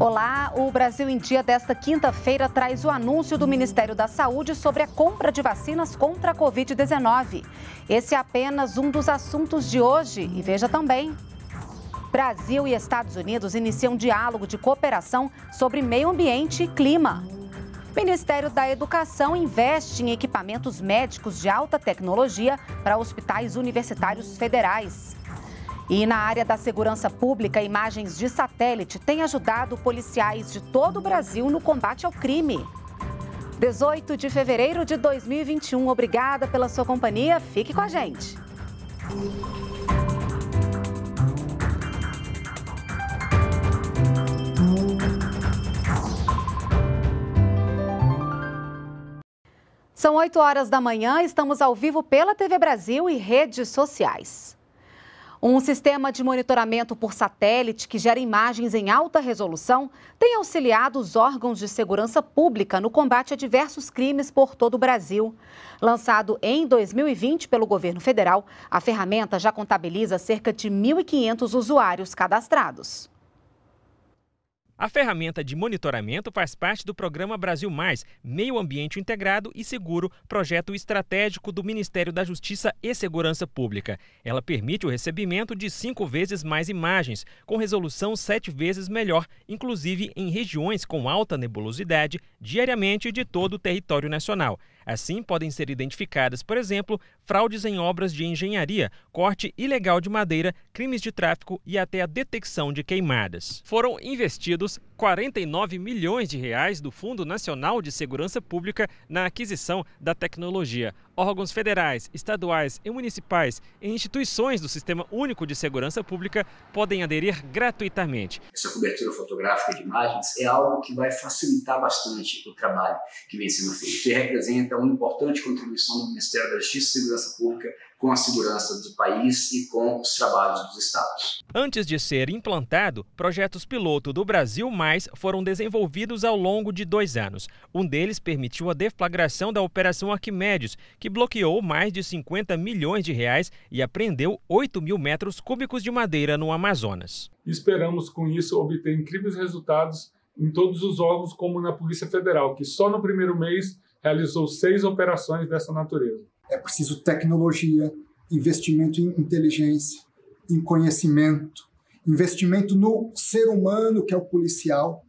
Olá, o Brasil em Dia desta quinta-feira traz o anúncio do Ministério da Saúde sobre a compra de vacinas contra a Covid-19. Esse é apenas um dos assuntos de hoje e veja também. Brasil e Estados Unidos iniciam diálogo de cooperação sobre meio ambiente e clima. Ministério da Educação investe em equipamentos médicos de alta tecnologia para hospitais universitários federais. E na área da segurança pública, imagens de satélite têm ajudado policiais de todo o Brasil no combate ao crime. 18 de fevereiro de 2021. Obrigada pela sua companhia. Fique com a gente. São 8 horas da manhã, estamos ao vivo pela TV Brasil e redes sociais. Um sistema de monitoramento por satélite que gera imagens em alta resolução tem auxiliado os órgãos de segurança pública no combate a diversos crimes por todo o Brasil. Lançado em 2020 pelo governo federal, a ferramenta já contabiliza cerca de 1.500 usuários cadastrados. A ferramenta de monitoramento faz parte do programa Brasil Mais, Meio Ambiente Integrado e Seguro, projeto estratégico do Ministério da Justiça e Segurança Pública. Ela permite o recebimento de cinco vezes mais imagens, com resolução sete vezes melhor, inclusive em regiões com alta nebulosidade, diariamente de todo o território nacional. Assim, podem ser identificadas, por exemplo, fraudes em obras de engenharia, corte ilegal de madeira, crimes de tráfico e até a detecção de queimadas. Foram investidos 49 milhões de reais do Fundo Nacional de Segurança Pública na aquisição da tecnologia. Órgãos federais, estaduais e municipais e instituições do Sistema Único de Segurança Pública podem aderir gratuitamente. Essa cobertura fotográfica de imagens é algo que vai facilitar bastante o trabalho que vem sendo feito e representa uma importante contribuição do Ministério da Justiça e Segurança Pública com a segurança do país e com os trabalhos dos estados. Antes de ser implantado, projetos piloto do Brasil Mais foram desenvolvidos ao longo de dois anos. Um deles permitiu a deflagração da Operação Arquimedes, que bloqueou mais de 50 milhões de reais e apreendeu 8 mil metros cúbicos de madeira no Amazonas. Esperamos, com isso, obter incríveis resultados em todos os órgãos, como na Polícia Federal, que só no primeiro mês realizou seis operações dessa natureza. É preciso tecnologia, investimento em inteligência, em conhecimento, investimento no ser humano, que é o policial,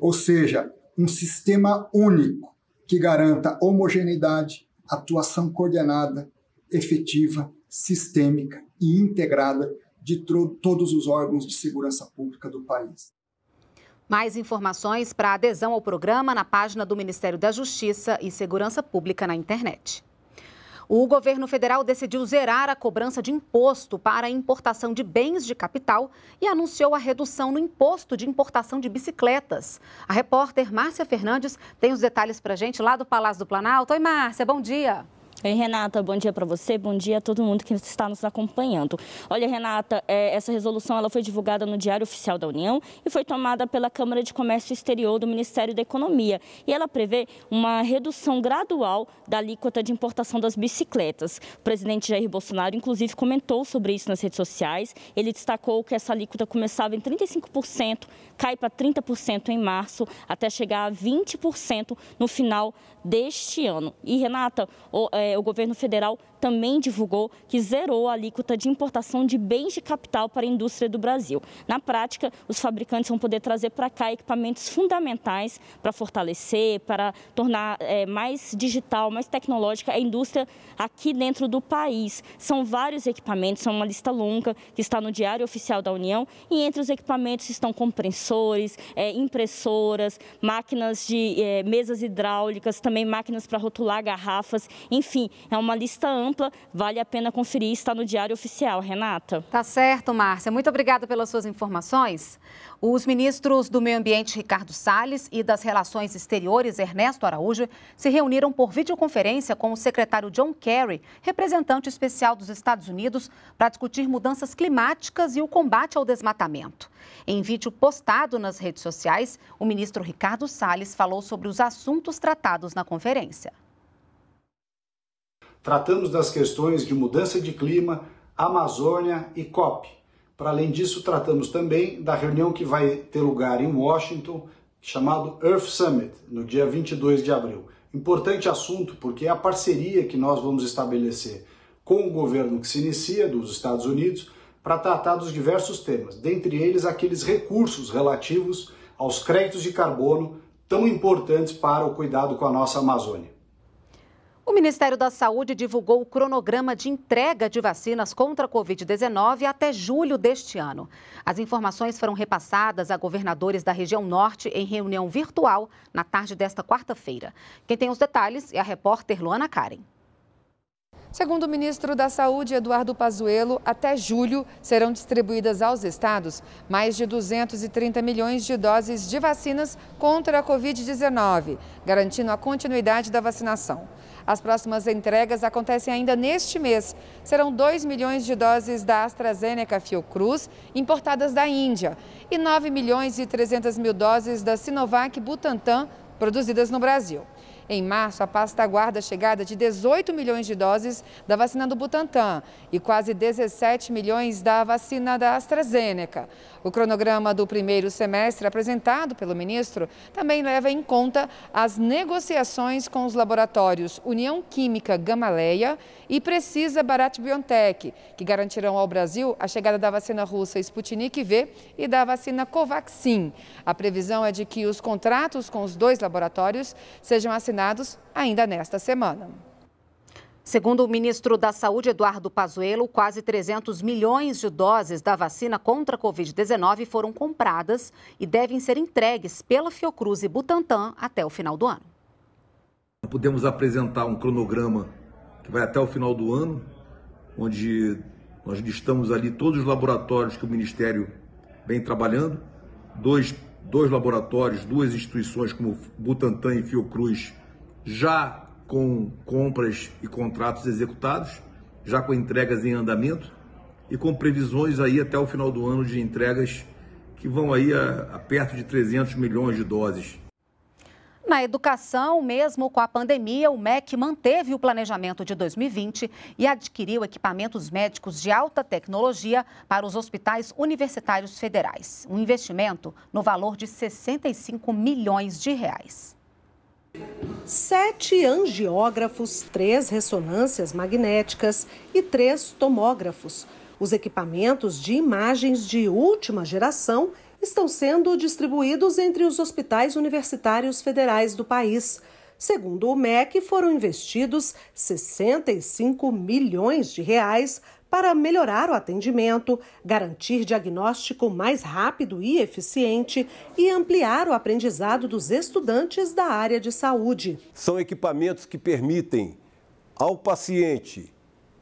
ou seja, um sistema único que garanta homogeneidade, atuação coordenada, efetiva, sistêmica e integrada de todos os órgãos de segurança pública do país. Mais informações para adesão ao programa na página do Ministério da Justiça e Segurança Pública na internet. O governo federal decidiu zerar a cobrança de imposto para a importação de bens de capital e anunciou a redução no imposto de importação de bicicletas. A repórter Márcia Fernandes tem os detalhes para gente lá do Palácio do Planalto. Oi, Márcia, bom dia. Ei, Renata, bom dia para você, bom dia a todo mundo que está nos acompanhando. Olha, Renata, é, essa resolução ela foi divulgada no Diário Oficial da União e foi tomada pela Câmara de Comércio Exterior do Ministério da Economia. E ela prevê uma redução gradual da alíquota de importação das bicicletas. O presidente Jair Bolsonaro, inclusive, comentou sobre isso nas redes sociais. Ele destacou que essa alíquota começava em 35%, cai para 30% em março, até chegar a 20% no final deste ano. E, Renata, o, é, é, o governo federal também divulgou que zerou a alíquota de importação de bens de capital para a indústria do Brasil. Na prática, os fabricantes vão poder trazer para cá equipamentos fundamentais para fortalecer, para tornar é, mais digital, mais tecnológica a indústria aqui dentro do país. São vários equipamentos, são é uma lista longa que está no Diário Oficial da União e entre os equipamentos estão compressores, é, impressoras, máquinas de é, mesas hidráulicas, também máquinas para rotular garrafas, enfim enfim, é uma lista ampla, vale a pena conferir, está no Diário Oficial, Renata. Tá certo, Márcia. Muito obrigada pelas suas informações. Os ministros do Meio Ambiente, Ricardo Salles, e das Relações Exteriores, Ernesto Araújo, se reuniram por videoconferência com o secretário John Kerry, representante especial dos Estados Unidos, para discutir mudanças climáticas e o combate ao desmatamento. Em vídeo postado nas redes sociais, o ministro Ricardo Salles falou sobre os assuntos tratados na conferência. Tratamos das questões de mudança de clima, Amazônia e COP. Para além disso, tratamos também da reunião que vai ter lugar em Washington, chamado Earth Summit, no dia 22 de abril. Importante assunto porque é a parceria que nós vamos estabelecer com o governo que se inicia dos Estados Unidos para tratar dos diversos temas, dentre eles aqueles recursos relativos aos créditos de carbono tão importantes para o cuidado com a nossa Amazônia. O Ministério da Saúde divulgou o cronograma de entrega de vacinas contra a Covid-19 até julho deste ano. As informações foram repassadas a governadores da região norte em reunião virtual na tarde desta quarta-feira. Quem tem os detalhes é a repórter Luana Karen. Segundo o ministro da Saúde, Eduardo Pazuello, até julho serão distribuídas aos estados mais de 230 milhões de doses de vacinas contra a Covid-19, garantindo a continuidade da vacinação. As próximas entregas acontecem ainda neste mês. Serão 2 milhões de doses da AstraZeneca Fiocruz, importadas da Índia, e 9 milhões e 300 mil doses da Sinovac Butantan, produzidas no Brasil. Em março, a pasta aguarda a chegada de 18 milhões de doses da vacina do Butantan e quase 17 milhões da vacina da AstraZeneca. O cronograma do primeiro semestre apresentado pelo ministro também leva em conta as negociações com os laboratórios União Química Gamaleia e precisa Bharat BioNTech, que garantirão ao Brasil a chegada da vacina russa Sputnik V e da vacina Covaxin. A previsão é de que os contratos com os dois laboratórios sejam assinados ainda nesta semana. Segundo o ministro da Saúde, Eduardo Pazuello, quase 300 milhões de doses da vacina contra a Covid-19 foram compradas e devem ser entregues pela Fiocruz e Butantan até o final do ano. Podemos apresentar um cronograma que vai até o final do ano, onde nós listamos ali todos os laboratórios que o Ministério vem trabalhando, dois, dois laboratórios, duas instituições como Butantan e Fiocruz, já com compras e contratos executados, já com entregas em andamento e com previsões aí até o final do ano de entregas que vão aí a, a perto de 300 milhões de doses na educação, mesmo com a pandemia, o MEC manteve o planejamento de 2020 e adquiriu equipamentos médicos de alta tecnologia para os hospitais universitários federais. Um investimento no valor de 65 milhões de reais. Sete angiógrafos, três ressonâncias magnéticas e três tomógrafos. Os equipamentos de imagens de última geração estão sendo distribuídos entre os hospitais universitários federais do país. Segundo o MEC, foram investidos 65 milhões de reais para melhorar o atendimento, garantir diagnóstico mais rápido e eficiente e ampliar o aprendizado dos estudantes da área de saúde. São equipamentos que permitem ao paciente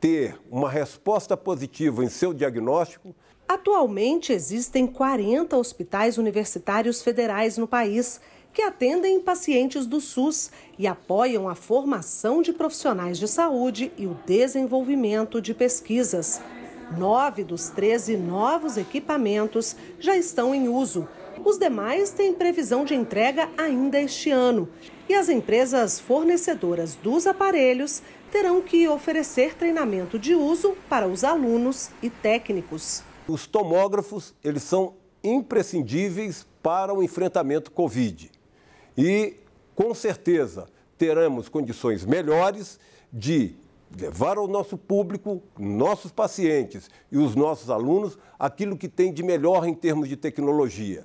ter uma resposta positiva em seu diagnóstico Atualmente existem 40 hospitais universitários federais no país que atendem pacientes do SUS e apoiam a formação de profissionais de saúde e o desenvolvimento de pesquisas. Nove dos 13 novos equipamentos já estão em uso. Os demais têm previsão de entrega ainda este ano. E as empresas fornecedoras dos aparelhos terão que oferecer treinamento de uso para os alunos e técnicos. Os tomógrafos, eles são imprescindíveis para o enfrentamento Covid. E, com certeza, teremos condições melhores de levar ao nosso público, nossos pacientes e os nossos alunos aquilo que tem de melhor em termos de tecnologia.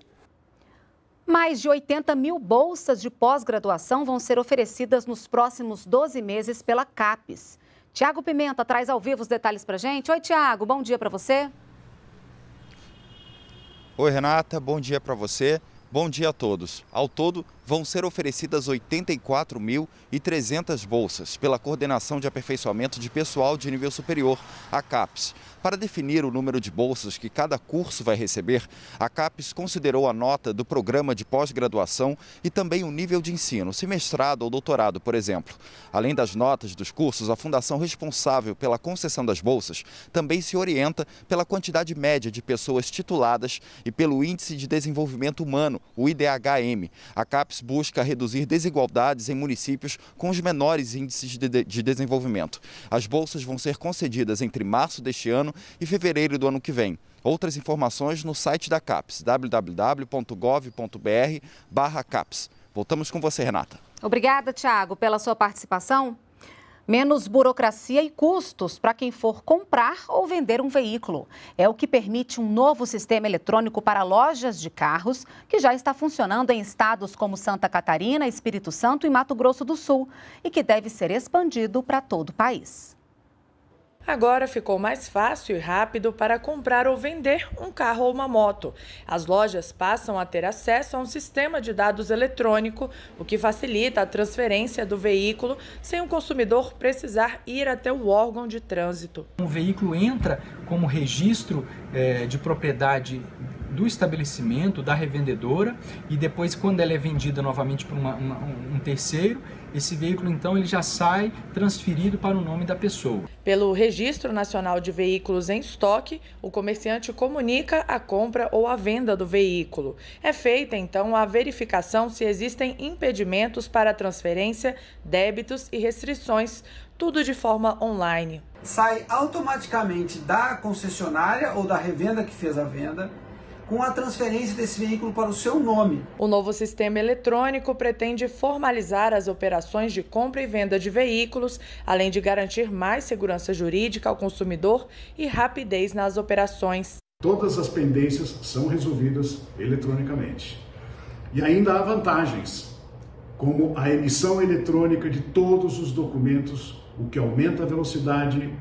Mais de 80 mil bolsas de pós-graduação vão ser oferecidas nos próximos 12 meses pela CAPES. Tiago Pimenta traz ao vivo os detalhes para gente. Oi, Tiago, bom dia para você. Oi, Renata, bom dia para você. Bom dia a todos. Ao todo, vão ser oferecidas 84.300 bolsas pela Coordenação de Aperfeiçoamento de Pessoal de Nível Superior, a CAPES. Para definir o número de bolsas que cada curso vai receber, a CAPES considerou a nota do programa de pós-graduação e também o nível de ensino, se mestrado ou doutorado, por exemplo. Além das notas dos cursos, a fundação responsável pela concessão das bolsas também se orienta pela quantidade média de pessoas tituladas e pelo Índice de Desenvolvimento Humano, o IDHM. A CAPES CAPES busca reduzir desigualdades em municípios com os menores índices de, desenvolvimento. As bolsas vão ser concedidas entre março deste ano e fevereiro do ano que vem. Outras informações no site da CAPES, www.gov.br/caps. Voltamos com você, Renata. Obrigada, Tiago, pela sua participação menos burocracia e custos para quem for comprar ou vender um veículo. É o que permite um novo sistema eletrônico para lojas de carros, que já está funcionando em estados como Santa Catarina, Espírito Santo e Mato Grosso do Sul, e que deve ser expandido para todo o país. Agora ficou mais fácil e rápido para comprar ou vender um carro ou uma moto. As lojas passam a ter acesso a um sistema de dados eletrônico, o que facilita a transferência do veículo sem o consumidor precisar ir até o órgão de trânsito. Um veículo entra como registro é, de propriedade do estabelecimento, da revendedora, e depois, quando ela é vendida novamente para uma, uma, um terceiro, esse veículo então ele já sai transferido para o nome da pessoa. Pelo Registro Nacional de Veículos em Estoque, o comerciante comunica a compra ou a venda do veículo. É feita então a verificação se existem impedimentos para a transferência, débitos e restrições, tudo de forma online. Sai automaticamente da concessionária ou da revenda que fez a venda com a transferência desse veículo para o seu nome. O novo sistema eletrônico pretende formalizar as operações de compra e venda de veículos, além de garantir mais segurança jurídica ao consumidor e rapidez nas operações. Todas as pendências são resolvidas eletronicamente. E ainda há vantagens, como a emissão eletrônica de todos os documentos, o que aumenta a velocidade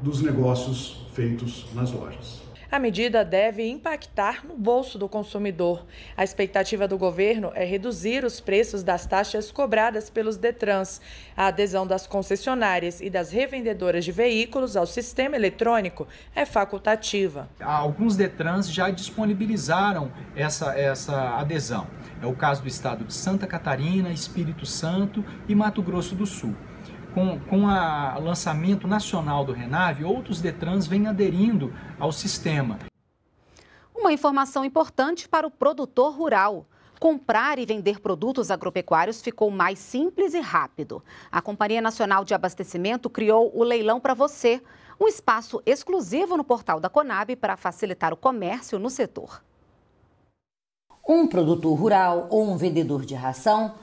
dos negócios feitos nas lojas. A medida deve impactar no bolso do consumidor. A expectativa do governo é reduzir os preços das taxas cobradas pelos Detrans. A adesão das concessionárias e das revendedoras de veículos ao sistema eletrônico é facultativa. Alguns Detrans já disponibilizaram essa, essa adesão. É o caso do estado de Santa Catarina, Espírito Santo e Mato Grosso do Sul com, com o lançamento nacional do Renave, outros Detrans vêm aderindo ao sistema. Uma informação importante para o produtor rural. Comprar e vender produtos agropecuários ficou mais simples e rápido. A Companhia Nacional de Abastecimento criou o Leilão para Você, um espaço exclusivo no portal da Conab para facilitar o comércio no setor. Um produtor rural ou um vendedor de ração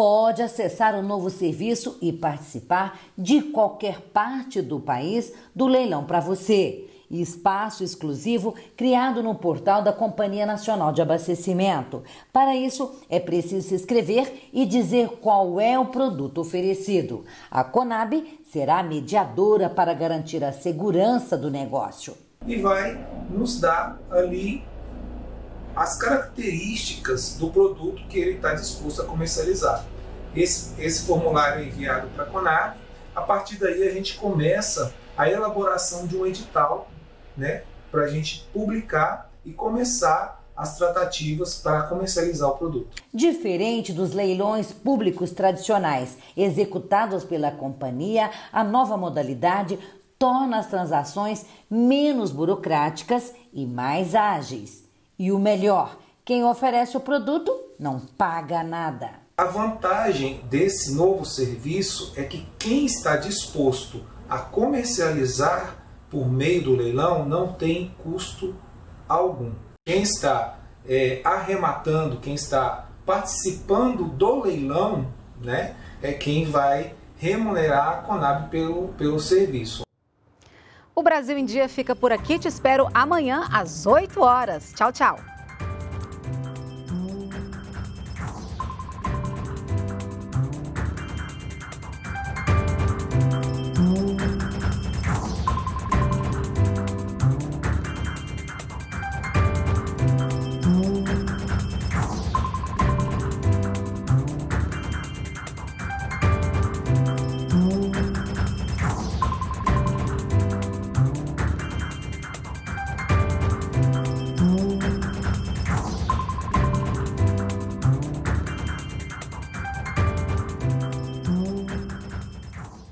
pode acessar o novo serviço e participar de qualquer parte do país do leilão para você. Espaço exclusivo criado no portal da Companhia Nacional de Abastecimento. Para isso, é preciso se inscrever e dizer qual é o produto oferecido. A Conab será mediadora para garantir a segurança do negócio. E vai nos dar ali as características do produto que ele está disposto a comercializar. Esse, esse formulário é enviado para a CONAR, a partir daí a gente começa a elaboração de um edital né, para a gente publicar e começar as tratativas para comercializar o produto. Diferente dos leilões públicos tradicionais executados pela companhia, a nova modalidade torna as transações menos burocráticas e mais ágeis. E o melhor, quem oferece o produto não paga nada. A vantagem desse novo serviço é que quem está disposto a comercializar por meio do leilão não tem custo algum. Quem está é, arrematando, quem está participando do leilão, né, é quem vai remunerar a Conab pelo, pelo serviço. O Brasil em Dia fica por aqui. Te espero amanhã às 8 horas. Tchau, tchau.